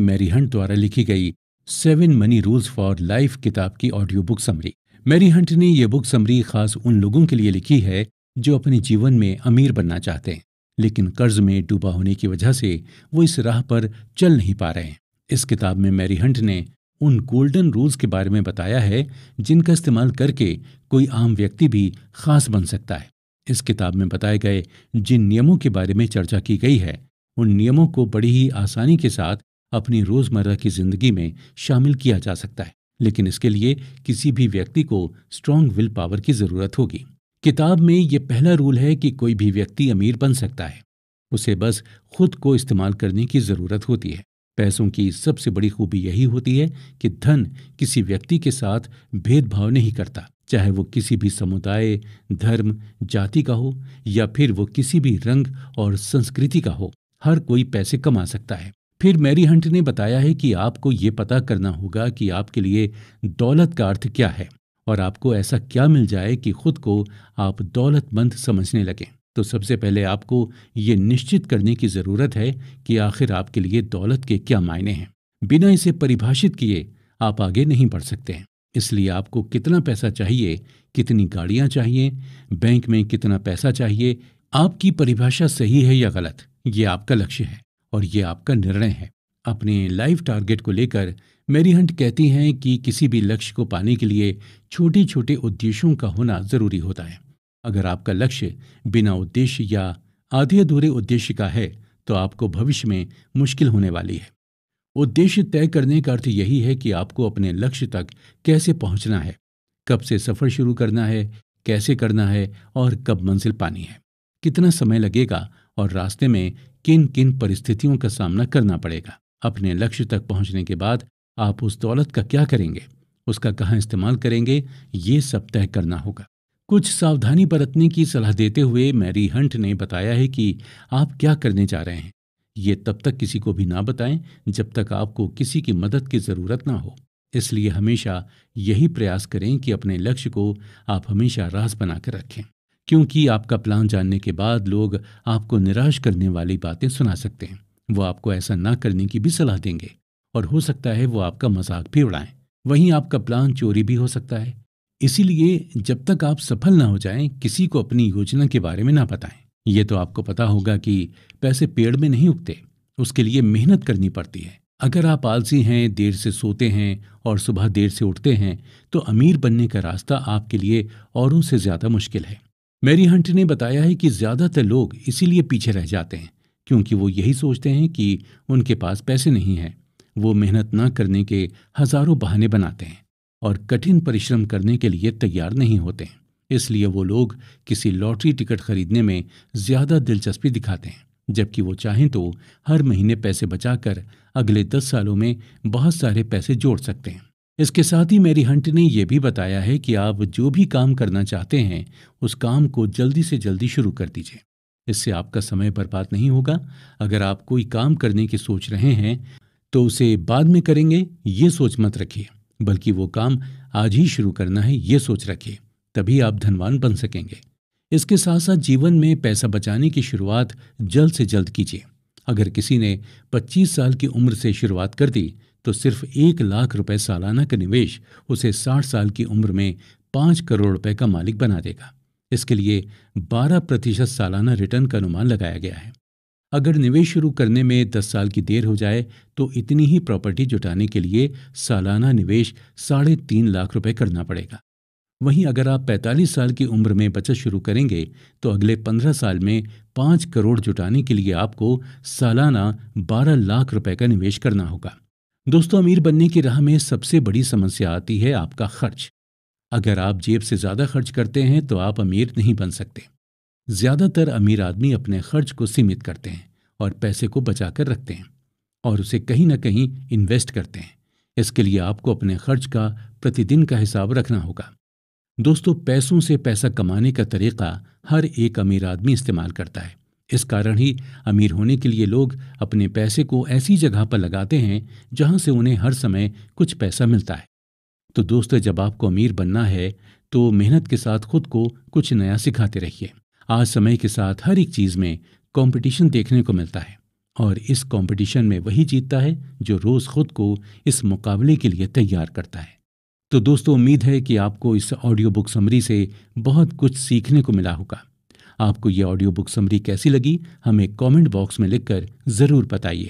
Mary Hunt द्वारा लिखी गई seven money rules for life किताब की audio book summary Mary Hunt ने यह बुक समरी खास उन लोगों के लिए लिखी है जो अपने जीवन में अमीर बनना चाहते हैं लेकिन कर्ज में डूबा होने की वजह से वो इस राह पर चल नहीं पा रहे हैं इस किताब में मैरी हंट ने उन गोल्डन रूल्स के बारे में बताया है जिनका इस्तेमाल करके कोई आम व्यक्ति भी खास बन सकता है इस किताब में बताए गए जिन नियमों के बारे में चर्चा की गई है उन नियमों को बड़ी ही आसानी के साथ अपनी रोजमर्रा की जिंदगी में शामिल किया जा सकता है लेकिन इसके लिए किसी भी व्यक्ति को स्ट्रांग विल पावर की जरूरत होगी किताब में ये पहला रूल है कि कोई भी व्यक्ति अमीर बन सकता है उसे बस खुद को इस्तेमाल करने की जरूरत होती है पैसों की सबसे बड़ी खूबी यही होती है कि धन किसी व्यक्ति के साथ भेदभाव नहीं करता चाहे वो किसी भी समुदाय धर्म जाति का हो या फिर वो किसी भी रंग और संस्कृति का हो हर कोई पैसे कमा सकता है फिर मैरी हंट ने बताया है कि आपको ये पता करना होगा कि आपके लिए दौलत का अर्थ क्या है और आपको ऐसा क्या मिल जाए कि खुद को आप दौलतमंद समझने लगें तो सबसे पहले आपको ये निश्चित करने की ज़रूरत है कि आखिर आपके लिए दौलत के क्या मायने हैं बिना इसे परिभाषित किए आप आगे नहीं बढ़ सकते हैं इसलिए आपको कितना पैसा चाहिए कितनी गाड़ियाँ चाहिए बैंक में कितना पैसा चाहिए आपकी परिभाषा सही है या गलत ये आपका लक्ष्य है और ये आपका निर्णय है अपने लाइफ टारगेट को लेकर मेरी हंट कहती हैं कि किसी भी लक्ष्य को पाने के लिए छोटे छोटे उद्देश्यों का होना जरूरी होता है अगर आपका लक्ष्य बिना उद्देश्य या आधे अधूरे उद्देश्य का है तो आपको भविष्य में मुश्किल होने वाली है उद्देश्य तय करने का अर्थ यही है कि आपको अपने लक्ष्य तक कैसे पहुंचना है कब से सफ़र शुरू करना है कैसे करना है और कब मंजिल पानी है कितना समय लगेगा और रास्ते में किन किन परिस्थितियों का सामना करना पड़ेगा अपने लक्ष्य तक पहुंचने के बाद आप उस दौलत का क्या करेंगे उसका कहाँ इस्तेमाल करेंगे ये सब तय करना होगा कुछ सावधानी बरतने की सलाह देते हुए मैरी हंट ने बताया है कि आप क्या करने जा रहे हैं ये तब तक किसी को भी ना बताएं जब तक आपको किसी की मदद की ज़रूरत ना हो इसलिए हमेशा यही प्रयास करें कि अपने लक्ष्य को आप हमेशा रास बनाकर रखें क्योंकि आपका प्लान जानने के बाद लोग आपको निराश करने वाली बातें सुना सकते हैं वो आपको ऐसा ना करने की भी सलाह देंगे और हो सकता है वो आपका मजाक भी उड़ाएं वहीं आपका प्लान चोरी भी हो सकता है इसीलिए जब तक आप सफल ना हो जाएं किसी को अपनी योजना के बारे में ना बताएं ये तो आपको पता होगा कि पैसे पेड़ में नहीं उगते उसके लिए मेहनत करनी पड़ती है अगर आप आलसी हैं देर से सोते हैं और सुबह देर से उठते हैं तो अमीर बनने का रास्ता आपके लिए औरों से ज़्यादा मुश्किल है मैरी हंट ने बताया है कि ज़्यादातर लोग इसीलिए पीछे रह जाते हैं क्योंकि वो यही सोचते हैं कि उनके पास पैसे नहीं हैं वो मेहनत न करने के हज़ारों बहाने बनाते हैं और कठिन परिश्रम करने के लिए तैयार नहीं होते हैं इसलिए वो लोग किसी लॉटरी टिकट खरीदने में ज़्यादा दिलचस्पी दिखाते हैं जबकि वो चाहें तो हर महीने पैसे बचाकर अगले दस सालों में बहुत सारे पैसे जोड़ सकते हैं इसके साथ ही मेरी हंट ने यह भी बताया है कि आप जो भी काम करना चाहते हैं उस काम को जल्दी से जल्दी शुरू कर दीजिए इससे आपका समय बर्बाद नहीं होगा अगर आप कोई काम करने की सोच रहे हैं तो उसे बाद में करेंगे ये सोच मत रखिए बल्कि वो काम आज ही शुरू करना है ये सोच रखिए तभी आप धनवान बन सकेंगे इसके साथ साथ जीवन में पैसा बचाने की शुरुआत जल्द से जल्द कीजिए अगर किसी ने 25 साल की उम्र से शुरुआत कर दी तो सिर्फ एक लाख रुपए सालाना का निवेश उसे साठ साल की उम्र में पाँच करोड़ रुपए का मालिक बना देगा इसके लिए बारह प्रतिशत सालाना रिटर्न का अनुमान लगाया गया है अगर निवेश शुरू करने में दस साल की देर हो जाए तो इतनी ही प्रॉपर्टी जुटाने के लिए सालाना निवेश साढ़े तीन लाख रुपए करना पड़ेगा वहीं अगर आप 45 साल की उम्र में बचत शुरू करेंगे तो अगले 15 साल में 5 करोड़ जुटाने के लिए आपको सालाना 12 लाख रुपए का निवेश करना होगा दोस्तों अमीर बनने की राह में सबसे बड़ी समस्या आती है आपका खर्च अगर आप जेब से ज़्यादा खर्च करते हैं तो आप अमीर नहीं बन सकते ज़्यादातर अमीर आदमी अपने खर्च को सीमित करते हैं और पैसे को बचा कर रखते हैं और उसे कहीं ना कहीं इन्वेस्ट करते हैं इसके लिए आपको अपने खर्च का प्रतिदिन का हिसाब रखना होगा दोस्तों पैसों से पैसा कमाने का तरीका हर एक अमीर आदमी इस्तेमाल करता है इस कारण ही अमीर होने के लिए लोग अपने पैसे को ऐसी जगह पर लगाते हैं जहां से उन्हें हर समय कुछ पैसा मिलता है तो दोस्तों जब आपको अमीर बनना है तो मेहनत के साथ खुद को कुछ नया सिखाते रहिए आज समय के साथ हर एक चीज़ में कंपटीशन देखने को मिलता है और इस कंपटीशन में वही जीतता है जो रोज़ खुद को इस मुकाबले के लिए तैयार करता है तो दोस्तों उम्मीद है कि आपको इस ऑडियो बुक समरी से बहुत कुछ सीखने को मिला होगा आपको ये ऑडियो बुक समरी कैसी लगी हमें कमेंट बॉक्स में लिखकर ज़रूर बताइए